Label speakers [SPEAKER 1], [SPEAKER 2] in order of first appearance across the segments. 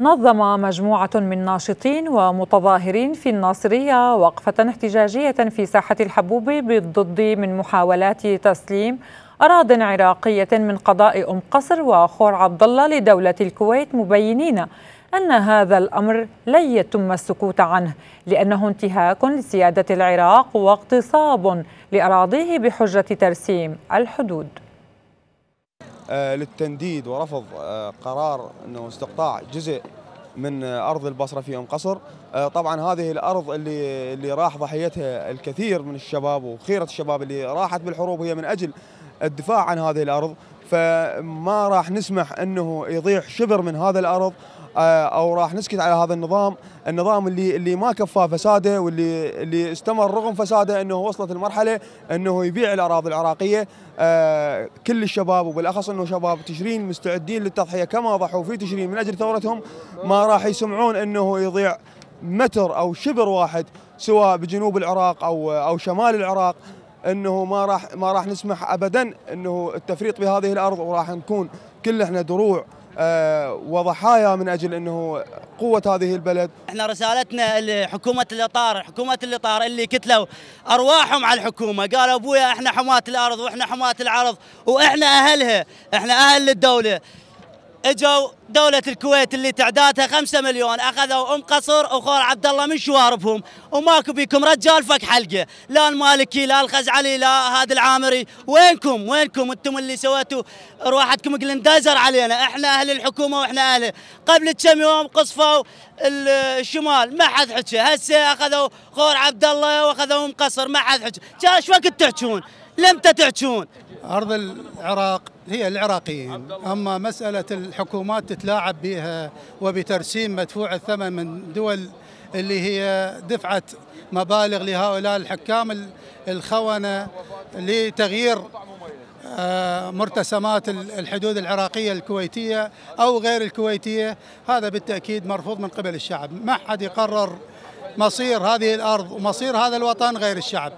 [SPEAKER 1] نظم مجموعة من ناشطين ومتظاهرين في الناصرية وقفة احتجاجية في ساحة الحبوب بالضد من محاولات تسليم أراضٍ عراقية من قضاء أم قصر وخور عبد الله لدولة الكويت مبينين أن هذا الأمر لن يتم السكوت عنه لأنه انتهاك لسيادة العراق واغتصاب لأراضيه بحجة ترسيم الحدود
[SPEAKER 2] آه، للتنديد ورفض آه، قرار انه استقطاع جزء من ارض البصره في ام قصر آه، طبعا هذه الارض اللي اللي راح ضحيتها الكثير من الشباب وخيره الشباب اللي راحت بالحروب هي من اجل الدفاع عن هذه الارض فما راح نسمح انه يضيع شبر من هذا الارض آه، او راح نسكت على هذا النظام النظام اللي اللي ما كفى فساده واللي اللي استمر رغم فساده انه وصلت المرحله انه يبيع الاراضي العراقيه آه، كل الشباب وبالاخص انه شباب تشرين مستعدين للتضحيه كما ضحوا في تشرين من اجل ثورتهم ما راح يسمعون انه يضيع متر او شبر واحد سواء بجنوب العراق او او شمال العراق انه ما راح ما راح نسمح ابدا انه التفريط بهذه الارض وراح نكون كل احنا دروع آه، وضحايا من اجل انه قوه هذه البلد.
[SPEAKER 3] احنا رسالتنا لحكومه الاطار، حكومه الاطار اللي كتلوا ارواحهم على الحكومه، قالوا ابويا احنا حماه الارض واحنا حماه العرض واحنا اهلها، احنا اهل الدوله. اجوا دولة الكويت اللي تعدادها 5 مليون اخذوا ام قصر وخور عبد الله من شواربهم وماكو بيكم رجال فك حلقه، لا المالكي لا الخزعلي لا هذا العامري، وينكم وينكم انتم اللي سويتوا رواحتكم جلندايزر علينا، احنا اهل الحكومه واحنا اهل، قبل كم يوم قصفوا الشمال ما حد حكى، هسه اخذوا خور عبد الله واخذوا ام قصر ما حد حكى، ايش وقت تحجون؟ لمتى تحجون؟ أرض
[SPEAKER 4] العراق هي العراقيين أما مسألة الحكومات تتلاعب بها وبترسيم مدفوع الثمن من دول اللي هي دفعت مبالغ لهؤلاء الحكام الخونة لتغيير آه، مرتسمات الحدود العراقية الكويتية أو غير الكويتية هذا بالتأكيد مرفوض من قبل الشعب ما حد يقرر مصير هذه الأرض ومصير هذا الوطن غير الشعب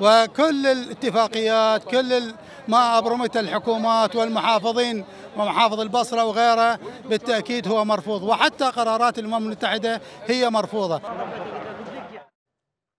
[SPEAKER 4] وكل الاتفاقيات كل ما أبرمته الحكومات والمحافظين ومحافظ البصرة وغيره بالتأكيد هو مرفوض وحتى قرارات الأمم المتحدة هي مرفوضة